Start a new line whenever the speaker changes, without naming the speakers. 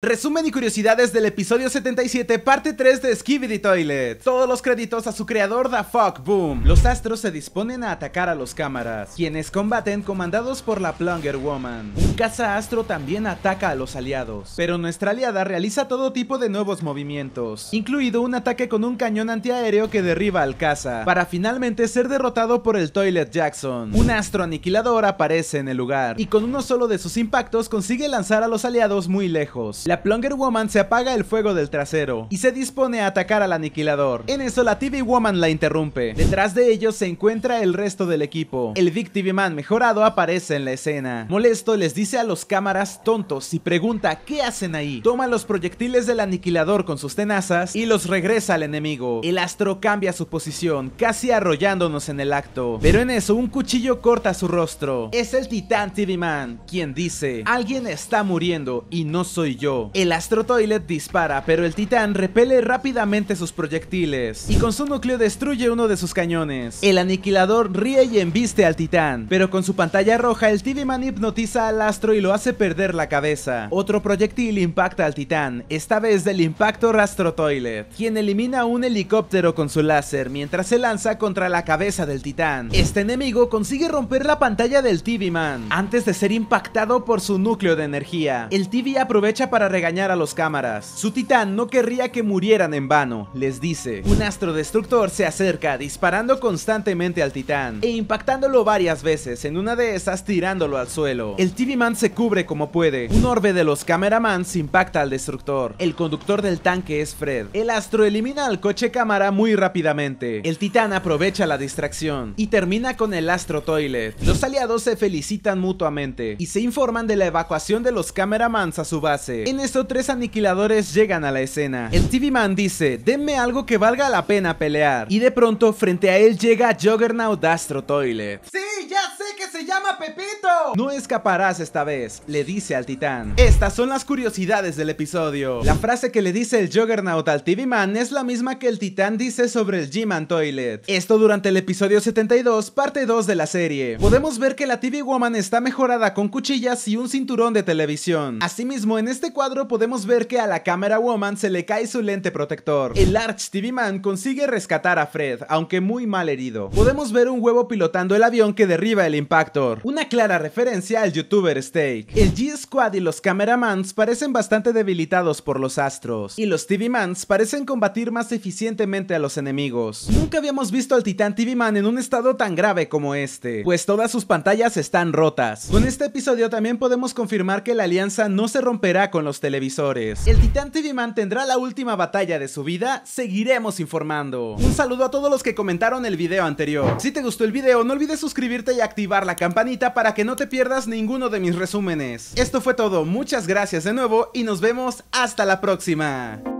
Resumen y curiosidades del episodio 77, parte 3 de Skibidi Toilet. Todos los créditos a su creador, The Fuck Boom. Los astros se disponen a atacar a los cámaras, quienes combaten comandados por la Plunger Woman. Un caza astro también ataca a los aliados, pero nuestra aliada realiza todo tipo de nuevos movimientos, incluido un ataque con un cañón antiaéreo que derriba al caza, para finalmente ser derrotado por el Toilet Jackson. Un astro aniquilador aparece en el lugar, y con uno solo de sus impactos consigue lanzar a los aliados muy lejos. La Plunger Woman se apaga el fuego del trasero y se dispone a atacar al aniquilador. En eso la TV Woman la interrumpe. Detrás de ellos se encuentra el resto del equipo. El Big TV Man mejorado aparece en la escena. Molesto les dice a los cámaras tontos y pregunta qué hacen ahí. Toma los proyectiles del aniquilador con sus tenazas y los regresa al enemigo. El astro cambia su posición, casi arrollándonos en el acto. Pero en eso un cuchillo corta su rostro. Es el titán TV Man, quien dice, alguien está muriendo y no soy yo. El Astro Toilet dispara, pero el titán repele rápidamente sus proyectiles y con su núcleo destruye uno de sus cañones. El aniquilador ríe y embiste al titán, pero con su pantalla roja el TV Man hipnotiza al astro y lo hace perder la cabeza. Otro proyectil impacta al titán, esta vez del impactor Toilet, quien elimina un helicóptero con su láser mientras se lanza contra la cabeza del titán. Este enemigo consigue romper la pantalla del TV Man antes de ser impactado por su núcleo de energía. El TV aprovecha para regañar a los cámaras. Su titán no querría que murieran en vano, les dice. Un astro destructor se acerca disparando constantemente al titán e impactándolo varias veces, en una de esas tirándolo al suelo. El TV Man se cubre como puede. Un orbe de los cameramans impacta al destructor. El conductor del tanque es Fred. El astro elimina al coche cámara muy rápidamente. El titán aprovecha la distracción y termina con el astro toilet. Los aliados se felicitan mutuamente y se informan de la evacuación de los cameramans a su base. Estos tres aniquiladores llegan a la escena. El TV Man dice, denme algo que valga la pena pelear. Y de pronto frente a él llega Juggernaut Astro Toilet. No escaparás esta vez, le dice al titán. Estas son las curiosidades del episodio. La frase que le dice el Juggernaut al TV Man es la misma que el titán dice sobre el G-Man Toilet. Esto durante el episodio 72, parte 2 de la serie. Podemos ver que la TV Woman está mejorada con cuchillas y un cinturón de televisión. Asimismo, en este cuadro podemos ver que a la Camera Woman se le cae su lente protector. El Arch TV Man consigue rescatar a Fred, aunque muy mal herido. Podemos ver un huevo pilotando el avión que derriba el Impactor una clara referencia al youtuber Steak. El G-Squad y los Cameramans parecen bastante debilitados por los astros, y los TV-Mans parecen combatir más eficientemente a los enemigos. Nunca habíamos visto al Titán TV-Man en un estado tan grave como este, pues todas sus pantallas están rotas. Con este episodio también podemos confirmar que la alianza no se romperá con los televisores. El Titán TV-Man tendrá la última batalla de su vida, seguiremos informando. Un saludo a todos los que comentaron el video anterior. Si te gustó el video, no olvides suscribirte y activar la campanita para que no te pierdas ninguno de mis resúmenes. Esto fue todo, muchas gracias de nuevo y nos vemos hasta la próxima.